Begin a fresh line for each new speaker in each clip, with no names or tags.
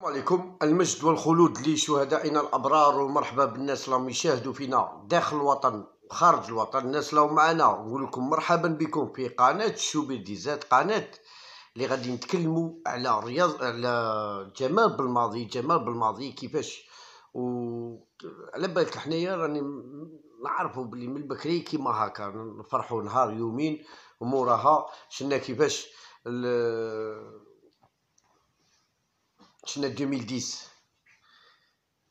السلام عليكم المجد والخلود لشهدائنا الابرار ومرحبا بالناس اللي يشاهدوا فينا داخل الوطن وخارج الوطن الناس اللي معنا نقول لكم مرحبا بكم في قناه شوبيديزات قناه اللي غادي نتكلموا على رياض على جمال بالماضي جمال بالماضي كيفاش و على بالك حنايا راني نعرفوا بلي من بكري كيما هكا نفرحوا نهار يومين وموراها شنا كيفاش شنا 2010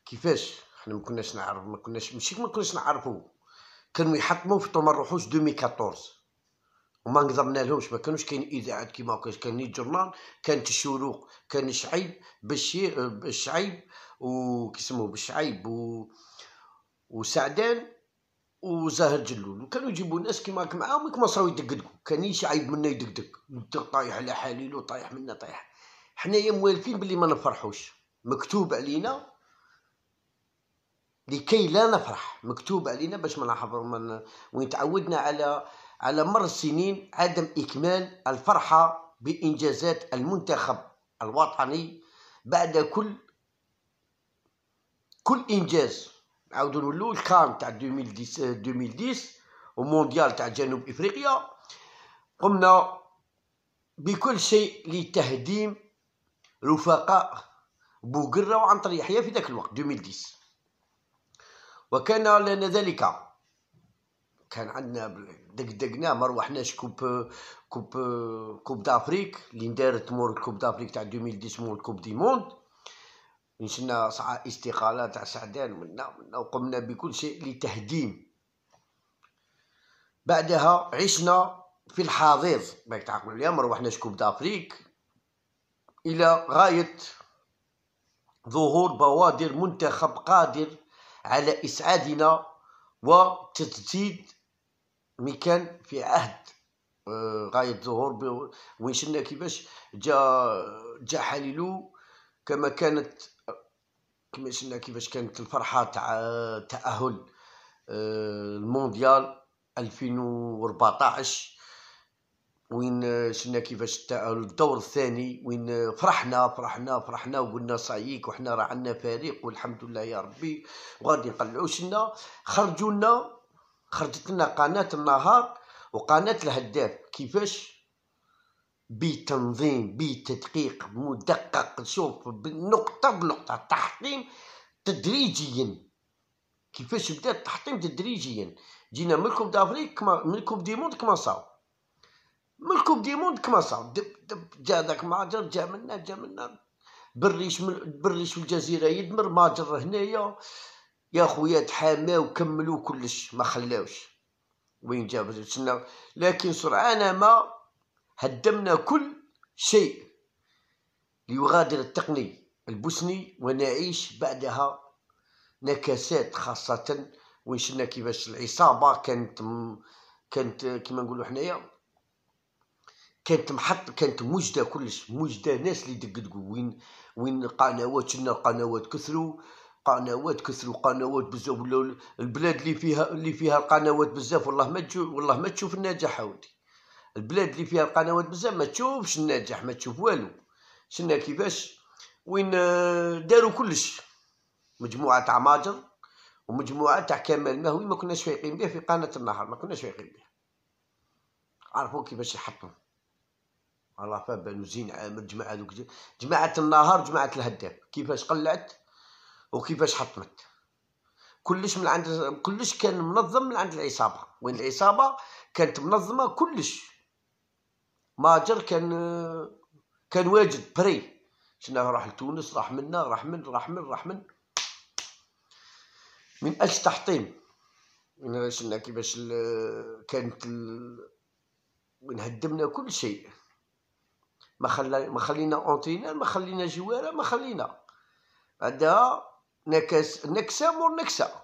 كيفاش حنا ما كناش نعرف ما كناش ماشي ما كناش نعرفو كانوا يحطموا في طوم الروحوش 2014 وما نقدرنا لهمش ما كانوش كاين اذاعات كيما هكا كان ني جورنال كانت الشروق كان الشعيب بشير الشعيب وكيسموه بالشعيب و وسعدان وزاهر جلول وكانوا يجيبوا ناس كيما معاهم كيما صراو يدقدقوا كان شعيب منا يدقدق طايح على حاليلو وطايح منا طايح حنايا موالفين بلي ما نفرحوش مكتوب علينا لكي لا نفرح مكتوب علينا باش ما نحضر من وين تعودنا على على مر السنين عدم اكمال الفرحه بانجازات المنتخب الوطني بعد كل كل انجاز نعاودو نولو الكام تاع 2010 ومونديال تاع جنوب افريقيا قمنا بكل شيء لتهديم رفقاء بوقرة وعنتر يحيى في ذاك الوقت 2010 وكان لنا ذلك كان عندنا دقدقنا ما روحناش كوب كوب كوب دافريك اللي دارت مور كوب دافريك تاع 2010 مور كوب دي موند نشنا ساعة استقالة تاع سعدان منا منا وقمنا بكل شيء لتهديم بعدها عشنا في الحضيض راك تعقلوا اليوم روحنا شكوب دافريك إلى غاية ظهور بوادر منتخب قادر على إسعادنا وتجديد مكان في عهد آه، غاية ظهور وين شلنا كيفاش جا جا حليلو كما كانت كما شلنا كيفاش كانت الفرحة تاع تأهل آه، المونديال 2014 وين شفنا كيفاش الدور الثاني وين فرحنا فرحنا فرحنا وقلنا صاييك وحنا راه عندنا فريق والحمد لله يا ربي وغادي نقلعوا شنا خرجوا لنا خرجت لنا قناه النهار وقناه الهداف كيفاش بتنظيم بتدقيق مدقق شوف بالنقطة بنقطة تحطيم تدريجيا كيفاش بدا التحطيم تدريجيا جينا من الكوب دافريك من الكوب دي موند كما صاو من الكوب دي موند كما صار دب دب جا ذاك ماجر جا منا جا منا بريش من بريش في الجزيره يدمر ماجر هنايا يا خويا تحاماو وكملوا كلش ما خلاوش وين جاب لكن سرعان ما هدمنا كل شيء ليغادر التقني البوسني ونعيش بعدها نكسات خاصة وين شنا كيفاش العصابة كانت م... كانت كما نقولوا حنايا كانت محط كانت مجدة كلش مجدة ناس اللي دقدقوا وين وين قنوات شنا القنوات كثروا قنوات كثروا قنوات بزاف البلاد اللي فيها اللي فيها القنوات بزاف والله ما تشوف والله ما تشوف النجاح عاودي البلاد اللي فيها القنوات بزاف ما تشوفش النجاح ما تشوف والو شنا كيفاش وين آه، داروا كلش مجموعة تاع ماجر ومجموعة تاع كمال ماهوي ما كناش فايقين بيه في قناة النهر ما كناش فايقين بيه عرفوا كيفاش يحطوا لافا بانو زين عامر جماعه دوك جماعه النهار جماعه الهداب كيفاش قلعت وكيفاش حطمت كلش من عند كلش كان منظم من عند العصابه وين العصابه كانت منظمه كلش ماجر كان كان واجد بري شنا راح لتونس راح منا راح من راح من راح من من اجل تحطيم شنا كيفاش كانت ال... هدمنا كل شيء ما خلى ما خلينا اونتينال ما خلينا جواره ما خلينا بعدها نكس نكسه مور نكسه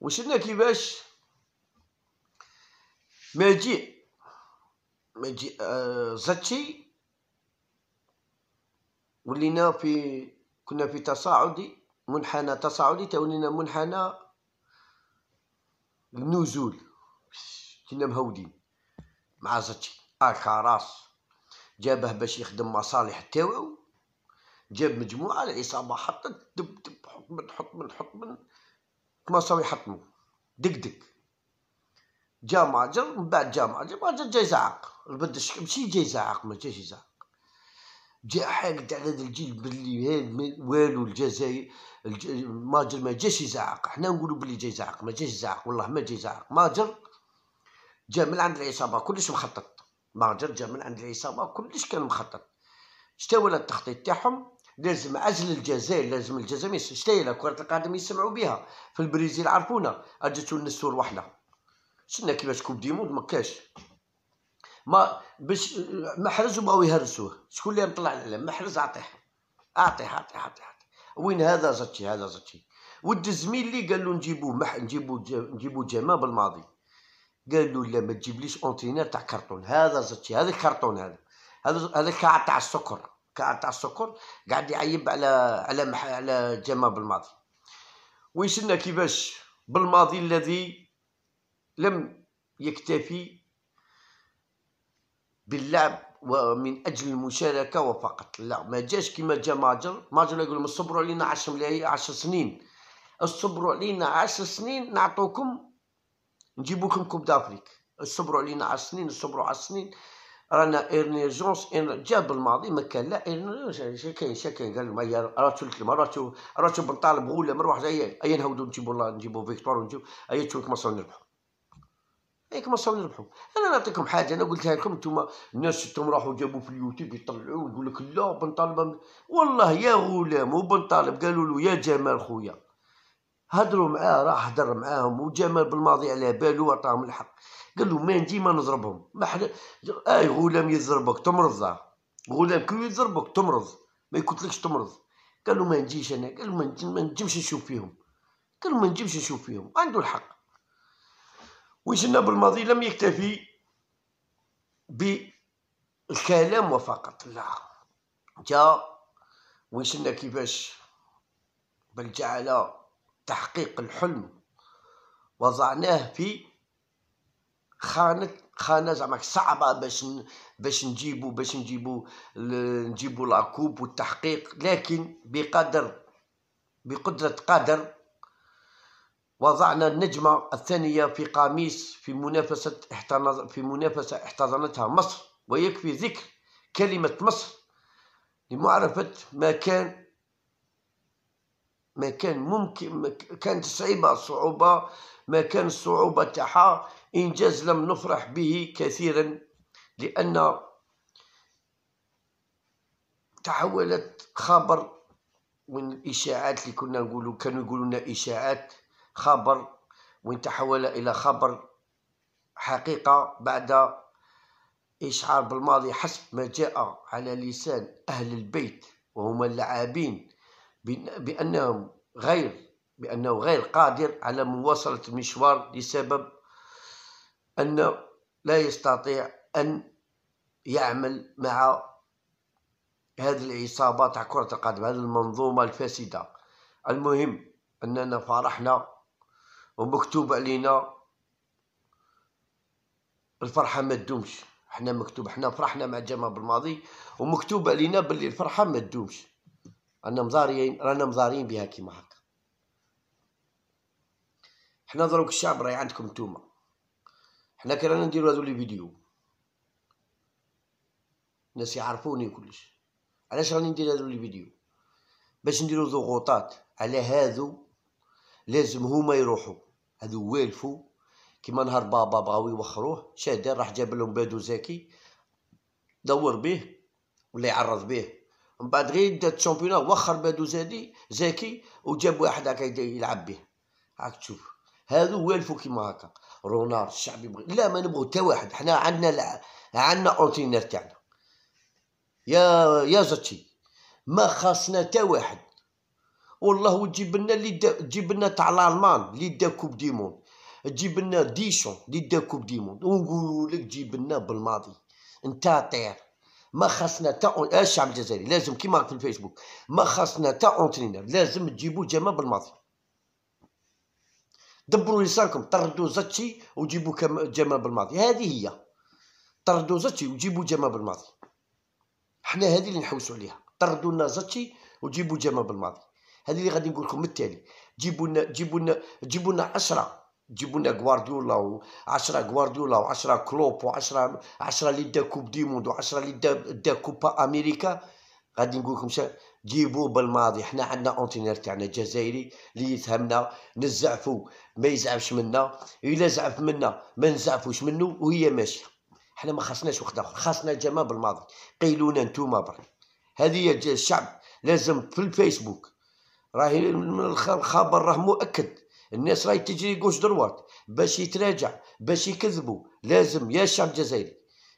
وشلنا كيفاش مجيء مجيء آه زاتشي ولينا في كنا في تصاعدي منحنى تصاعدي تولينا منحنى النزول كنا مهودين مع زاتشي الكراس آه، جابه باش يخدم مصالح تاوعو جاب مجموعة العصابة حطت دب دب حطمن حطمن حطمن تماصاو يحطمو دق دق جا معجر من بعد جا معجر معجر جاي زعق البد ماشي جاي زعق ما جاش يزعق جا حاقد على هذا الجيل باللي والو الجزائر الج... ماجر ما جاش يزعق حنا نقولو بلي جاي زعق ما جاش يزعق والله ما جاي زعق ماجر جا من عند العصابة كلش مخطط مهجر جا من عند العصابه كلش كان مخطط شتا ولا التخطيط تاعهم لازم عزل الجزائر لازم الجزائر شتا كره القدم يسمعوا بها في البرازيل عرفونا اجتو النسور وحنا شنا كيفاش كوب ديموند ما كاش ما باش محرز بغاو يهرسوه شكون اللي مطلع العلم محرز عطيه عطيه عطيه عطيه وين هذا زتي هذا زتي ود الزميل اللي قال له نجيبوه نجيبوه نجيبوه جمال بالماضي قال له لا ما تجيبليش اونتينير تاع كرتون هذا زتي هذا الكرتون هذا هذا هذا كاع تاع السكر كاع تاع السكر قاعد يعيب على على مح... على جما بالماضي ويسنا كيفاش بالماضي الذي لم يكتفي باللعب ومن اجل المشاركه وفقط لا ما جاش كيما جا ماجر ماجر يقول لهم صبروا علينا 10 10 سنين اصبروا علينا 10 سنين نعطوكم نجيبوكم كوب دافريك صبروا علينا 10 سنين صبروا 10 سنين رانا ان جاب الماضي ما كان لا ايرنيرجونس كاين شا كاين قال لهم هيا راتو الكلمه راتو راتو بنطالب غوله مروح جاي اي نهودو نجيبو الله نجيبو فيكتور ونجيبو اي تشوف كما نربحو اي ما صار نربحو انا نعطيكم حاجه انا قلتها لكم نتوما الناس شفتهم راحوا جابوا في اليوتيوب يطلعوا ويقول لك لا بنطالب والله يا غلام وبنطالب قالوا له يا جمال خويا هضروا معاه راح هضر معاهم وجمال بالماضي على بالو عطاهم الحق قال له ما نجي ما نضربهم ما حدا اي غلام يضربك تمرض غلام كي يضربك تمرض ما يقتلكش تمرض قال له ما نجيش انا قال له ما نجمش نشوف فيهم قال له ما نجمش نشوف فيهم عنده الحق وجنا بالماضي لم يكتفي بالكلام وفقط لا جاء وجنا كيفاش بل جعل تحقيق الحلم وضعناه في خانة خانة زعما صعبة باش باش نجيبو باش نجيبو نجيبو لاكوب والتحقيق لكن بقدر بقدرة قدر وضعنا النجمة الثانية في قميص في منافسة احتضن في منافسة احتضنتها مصر ويكفي ذكر كلمة مصر لمعرفة ما كان ما كان ممكن ما كانت صعيبة صعوبة ما كان الصعوبة تاعها إنجاز لم نفرح به كثيرا لأن تحولت خبر من الإشاعات اللي كنا نقولوا كانوا يقولوا لنا إشاعات خبر وين تحول إلى خبر حقيقة بعد إشعار بالماضي حسب ما جاء على لسان أهل البيت وهم اللاعبين بأنه غير بأنه غير قادر على مواصلة المشوار لسبب أنه لا يستطيع أن يعمل مع هذه العصابة تاع كرة القدم هذه المنظومة الفاسدة المهم أننا فرحنا ومكتوب علينا الفرحة ما تدومش حنا مكتوب حنا فرحنا مع الجامعة بالماضي ومكتوب علينا باللي الفرحة ما تدومش رانا مزاريين رانا مزاريين بها كيما هكا حنا دروك الشعب راهي عندكم نتوما حنا كي رانا نديرو هادو لي فيديو الناس يعرفوني كلش علاش راني ندير هادو لي فيديو باش نديرو ضغوطات على هادو لازم هما يروحوا هادو والفو كيما نهار بابا بغاو يوخروه شادر راح جاب لهم بادو زكي دور به ولا يعرض به من بعد غير دات الشامبيون وخر بادو زادي زكي وجاب واحد هكا يلعب به هاك تشوف هادو والفو كيما هكا رونار الشعبي يبغي لا ما نبغو تا واحد حنا عندنا عندنا اونتينير تاعنا يا يا زتي ما خاصنا تا واحد والله تجيب لنا اللي تجيب لنا تاع الالمان اللي دا كوب ديمون تجيب لنا ديشون اللي دا كوب ديمون ونقول لك جيب لنا بالماضي انت طير ما خاصنا تا آه، الشعب الجزائري لازم كيما في الفيسبوك ما خاصنا تا اونترينر لازم تجيبوا جمال بالماضي دبروا لسانكم طردوا زتشي وجيبوا جمال بالماضي هذه هي طردوا زتشي وجيبوا جمال بالماضي حنا هذه اللي نحوسوا عليها طردوا لنا زتشي وجيبوا جمال بالماضي هذه اللي غادي نقول لكم التالي جيبوا لنا جيبوا لنا جيبوا لنا 10 جيبوا لنا غوارديولا و10 غوارديولا و10 كلوب و10 10 اللي دا كوب دي موند و10 اللي دا دا كوبا امريكا غادي نقول لكم جيبوا بالماضي حنا عندنا اونتينير تاعنا الجزائري اللي يفهمنا نزعفو ما يزعفش منا الا زعف منا ما نزعفوش منه وهي ماشيه حنا ما خاصناش وقت اخر خاصنا جما بالماضي قيلونا نتوما برك هذه الشعب لازم في الفيسبوك راهي الخبر راه مؤكد الناس راهي تجري جوش دروات باش يتراجع باش يكذبوا لازم يا الشعب الجزائري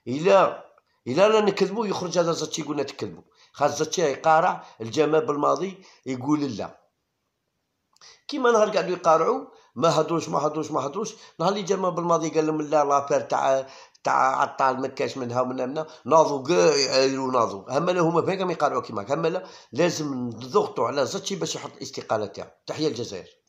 الى الى لا نكذبوا يخرج هذا زاتشي يقولنا تكذبوا خاص زاتشي يقارع الجمال بالماضي يقول لا كيما نهار قعدوا يقارعوا ما هدروش ما هدروش ما هدروش نهار اللي جمال بالماضي قال لهم لا لافير تاع تاع عطال ما كاش منها ومن هنا ناضوا كاع يعايروا ناضوا هما هما فين قام يقارعوا كيما هما لازم نضغطوا على زاتشي باش يحط الاستقاله تاعو تحيه الجزائر